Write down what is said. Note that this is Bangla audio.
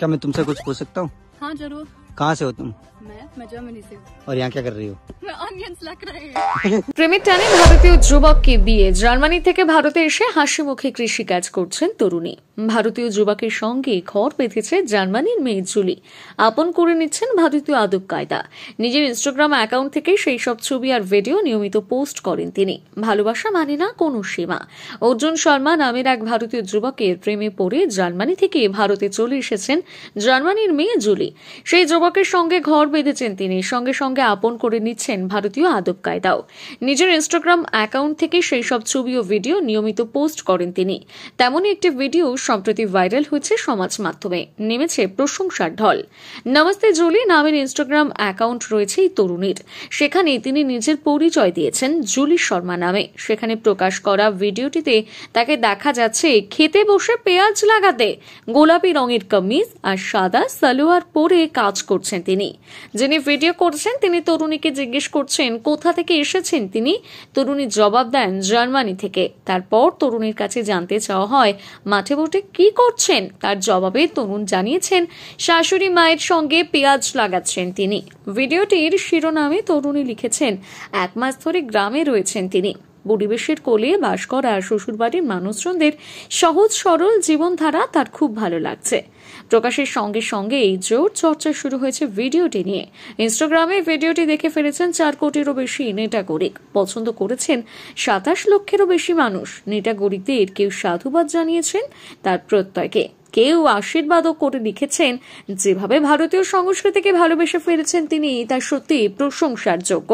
क्या मैं तुमसे कुछ पूछ सकता हूँ हाँ जरूर कहाँ से हो तुम मैं मैं जर्मनी से और यहाँ क्या कर रही हूँ প্রেমের টানে ভারতীয় যুবককে বিয়ে জার্মানি থেকে ভারতে এসে হাসি মুখে কৃষি কাজ করছেন তরুণী ভারতীয় যুবকের সঙ্গে ঘর বেঁধেছে জার্মানির মেয়ে জুলি আপন করে নিচ্ছেন ভারতীয় আদব কায়দা নিজের ইনস্টাগ্রাম অ্যাকাউন্ট থেকে সেই সব ছবি আর ভিডিও নিয়মিত পোস্ট করেন তিনি ভালোবাসা মানে না কোনো সীমা অর্জুন শর্মা নামের এক ভারতীয় যুবকের প্রেমে পড়ে জার্মানি থেকে ভারতে চলে এসেছেন জার্মানির মেয়ে জুলি সেই যুবকের সঙ্গে ঘর বেঁধেছেন যাচ্ছেন তিনি সঙ্গে সঙ্গে আপন করে নিচ্ছেন ভারতীয় আদব কায়দাও নিজের ইনস্টাগ্রাম অ্যাকাউন্ট থেকে সেই সব ছবি ও ভিডিও নিয়মিত পোস্ট করেন তিনি তেমনই একটি ভিডিও সম্প্রতি ভাইরাল হয়েছে সমাজ মাধ্যমে নেমেছে প্রশংসার ঢল নমস্তে জুলি নামের ইনস্টাগ্রাম অ্যাকাউন্ট রয়েছে এই তরুণীর সেখানে তিনি নিজের পরিচয় দিয়েছেন জুলি শর্মা নামে সেখানে প্রকাশ করা ভিডিওটিতে তাকে দেখা যাচ্ছে খেতে বসে পেঁয়াজ লাগাতে গোলাপি রঙের কামিজ আর সাদা সালোয়ার পরে কাজ করছেন তিনি যে যিনি ভিডিও করছেন তিনি তরুণীকে জিজ্ঞেস করছেন কোথা থেকে এসেছেন তিনি তরুণী জবাব দেন জার্মানি থেকে তারপর তরুণীর কাছে জানতে চাওয়া হয় মাঠে বটে কি করছেন তার জবাবে তরুণ জানিয়েছেন শাশুড়ি মায়ের সঙ্গে পেঁয়াজ লাগাচ্ছেন তিনি ভিডিওটির শিরোনামে তরুণী লিখেছেন এক মাস ধরে গ্রামে রয়েছেন তিনি পরিবেশের কোলে বাস করা শ্বশুরবাড়ির মানুষজনদের সহজ সরল জীবনধারা তার খুব ভালো লাগছে প্রকাশের সঙ্গে সঙ্গে এই জোর চর্চা শুরু হয়েছে ভিডিওটি নিয়ে ইনস্টাগ্রামে ভিডিওটি দেখে ফেলেছেন চার কোটিরও বেশি নেটাগরিক পছন্দ করেছেন সাতাশ লক্ষেরও বেশি মানুষ নেটাগরিকদের কেউ সাধুবাদ জানিয়েছেন তার প্রত্যয়কে কেউ আশীর্বাদও করে লিখেছেন যেভাবে ভারতীয় সংস্কৃতিকে ভালোবেসে ফেলেছেন তিনি তা সত্যি প্রশংসার যোগ্য